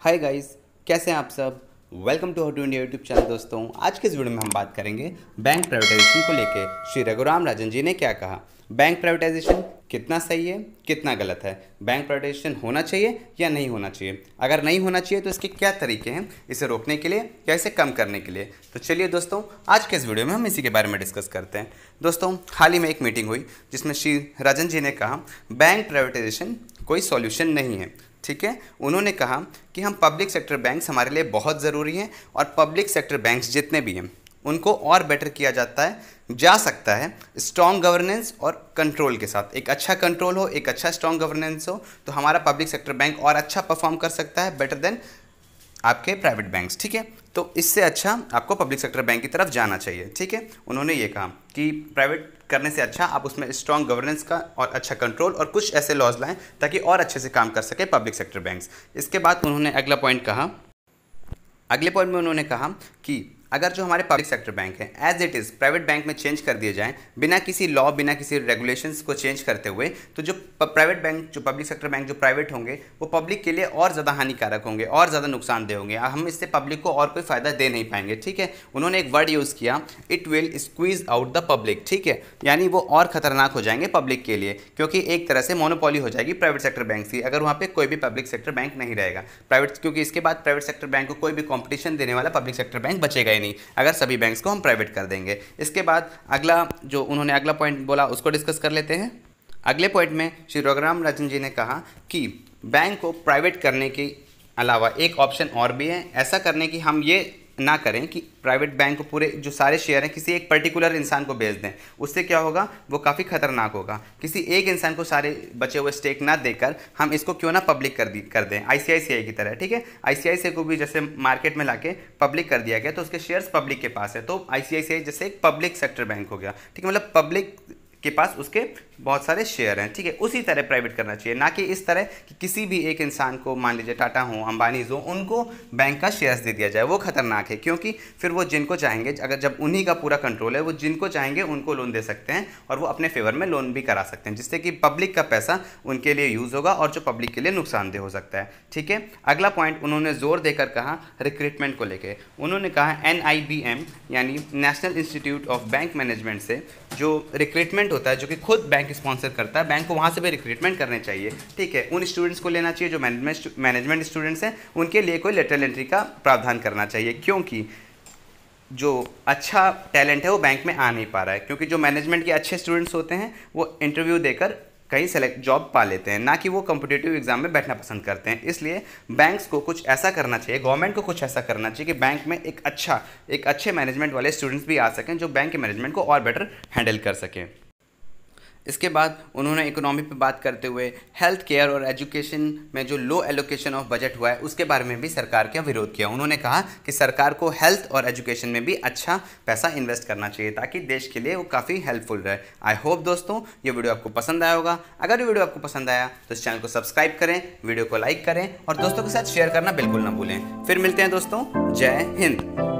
hi guys कैसे हैं आप सब welcome to how to India YouTube channel दोस्तों आज के इस वीडियो में हम बात करेंगे बैंक प्राइवेटाइजेशन को लेके श्री रघुराम राजन जी ने क्या कहा बैंक प्राइवेटाइजेशन कितना सही है कितना गलत है बैंक प्राइवेटाइजेशन होना चाहिए या नहीं होना चाहिए अगर नहीं होना चाहिए तो इसके क्या तरीके हैं इसे रोकने के लिए या इसे कम करने के लिए तो चलिए दोस्तों आज के इस वीडियो में हम इसी के बारे में डिस्कस करते हैं दोस्तों हाल ही में एक मीटिंग हुई जिसमें श्री राजन जी ने कहा बैंक प्राइवेटाइजेशन कोई सॉल्यूशन नहीं है ठीक है उन्होंने कहा कि हम पब्लिक सेक्टर बैंक्स हमारे लिए बहुत ज़रूरी हैं और पब्लिक सेक्टर बैंक्स जितने भी हैं उनको और बेटर किया जाता है जा सकता है स्ट्रॉन्ग गवर्नेंस और कंट्रोल के साथ एक अच्छा कंट्रोल हो एक अच्छा स्ट्रॉन्ग गवर्नेंस हो तो हमारा पब्लिक सेक्टर बैंक और अच्छा परफॉर्म कर सकता है बेटर देन आपके प्राइवेट बैंक्स ठीक है तो इससे अच्छा आपको पब्लिक सेक्टर बैंक की तरफ जाना चाहिए ठीक है उन्होंने ये कहा कि प्राइवेट करने से अच्छा आप उसमें स्ट्रॉन्ग गवर्नेंस का और अच्छा कंट्रोल और कुछ ऐसे लॉज लाएं ताकि और अच्छे से काम कर सके पब्लिक सेक्टर बैंक्स इसके बाद उन्होंने अगला पॉइंट कहा अगले पॉइंट में उन्होंने कहा कि अगर जो हमारे पब्लिक सेक्टर बैंक हैं as it is private bank में चेंज कर दिए जाएं बिना किसी लॉ बिना किसी रेगुलेशंस को चेंज करते हुए तो जो प्राइवेट बैंक जो पब्लिक सेक्टर बैंक जो प्राइवेट होंगे वो पब्लिक के लिए और ज़्यादा हानिकारक होंगे और ज़्यादा नुकसानदेह होंगे हम इससे पब्लिक को और कोई फ़ायदा दे नहीं पाएंगे ठीक है उन्होंने एक वर्ड यूज़ किया it will squeeze out the public ठीक है यानी वो और ख़तरनाक हो जाएंगे पब्लिक के लिए क्योंकि एक तरह से मोनोपोली हो जाएगी प्राइवेट सेक्टर बैंक की अगर वहाँ पर कोई भी पब्लिक सेक्टर बैंक नहीं रहेगा प्राइवेट क्योंकि इसके बाद प्राइवेट सेक्टर बैंक को कोई भी कॉम्पिटिशन देने वाला पब्लिक सेक्टर बैंक बचेगा ही नहीं अगर सभी बैंक्स को हम प्राइवेट कर देंगे इसके बाद अगला जो उन्होंने अगला पॉइंट बोला उसको डिस्कस कर लेते हैं अगले पॉइंट में श्री रघुराम राजन जी ने कहा कि बैंक को प्राइवेट करने के अलावा एक ऑप्शन और भी है ऐसा करने की हम ये ना करें कि प्राइवेट बैंक को पूरे जो सारे शेयर हैं किसी एक पर्टिकुलर इंसान को बेच दें उससे क्या होगा वो काफ़ी खतरनाक होगा किसी एक इंसान को सारे बचे हुए स्टेक ना देकर हम इसको क्यों ना पब्लिक कर दी कर दें आई की तरह ठीक है आई को भी जैसे मार्केट में ला पब्लिक कर दिया गया तो उसके शेयर्स पब्लिक के पास है तो आई जैसे एक पब्लिक सेक्टर बैंक हो गया ठीक है मतलब पब्लिक के पास उसके बहुत सारे शेयर हैं ठीक है उसी तरह प्राइवेट करना चाहिए ना कि इस तरह कि किसी भी एक इंसान को मान लीजिए टाटा हो अंबानीज हो उनको बैंक का शेयर्स दे दिया जाए वो खतरनाक है क्योंकि फिर वो जिनको चाहेंगे अगर जब उन्हीं का पूरा कंट्रोल है वो जिनको चाहेंगे उनको लोन दे सकते हैं और वो अपने फेवर में लोन भी करा सकते हैं जिससे कि पब्लिक का पैसा उनके लिए यूज़ होगा और जो पब्लिक के लिए नुकसानदेह हो सकता है ठीक है अगला पॉइंट उन्होंने जोर देकर कहा रिक्रूटमेंट को लेकर उन्होंने कहा एन यानी national institute of bank management से जो रिक्रूटमेंट रिक्रूटमेंट होता है जो कि खुद बैंक स्पॉन्सर करता है बैंक को वहाँ से भी रिक्रूटमेंट करने चाहिए ठीक है उन स्टूडेंट्स को लेना चाहिए जो मैनेजमेंट मैनेजमेंट स्टूडेंट्स हैं उनके लिए कोई लेटरल एंट्री का प्रावधान करना चाहिए क्योंकि जो अच्छा टैलेंट है वो बैंक में आ नहीं पा रहा है क्योंकि जो मैनेजमेंट के अच्छे स्टूडेंट्स होते हैं वो इंटरव्यू देकर कहीं सेलेक्ट जॉब पा लेते हैं ना कि वो कॉम्पिटेटिव एग्जाम में बैठना पसंद करते हैं इसलिए बैंक्स को कुछ ऐसा करना चाहिए गवर्नमेंट को कुछ ऐसा करना चाहिए कि बैंक में एक अच्छा एक अच्छे मैनेजमेंट वाले स्टूडेंट्स भी आ सकें जो बैंक के मैनेजमेंट को और बेटर हैंडल कर सकें इसके बाद उन्होंने इकोनॉमी पर बात करते हुए हेल्थ केयर और एजुकेशन में जो लो एलोकेशन ऑफ बजट हुआ है उसके बारे में भी सरकार का विरोध किया उन्होंने कहा कि सरकार को हेल्थ और एजुकेशन में भी अच्छा पैसा इन्वेस्ट करना चाहिए ताकि देश के लिए वो काफ़ी हेल्पफुल रहे आई होप दोस्तों ये वीडियो आपको पसंद आया होगा अगर ये वीडियो आपको पसंद आया तो इस चैनल को सब्सक्राइब करें वीडियो को लाइक करें और दोस्तों के साथ शेयर करना बिल्कुल ना भूलें फिर मिलते हैं दोस्तों जय हिंद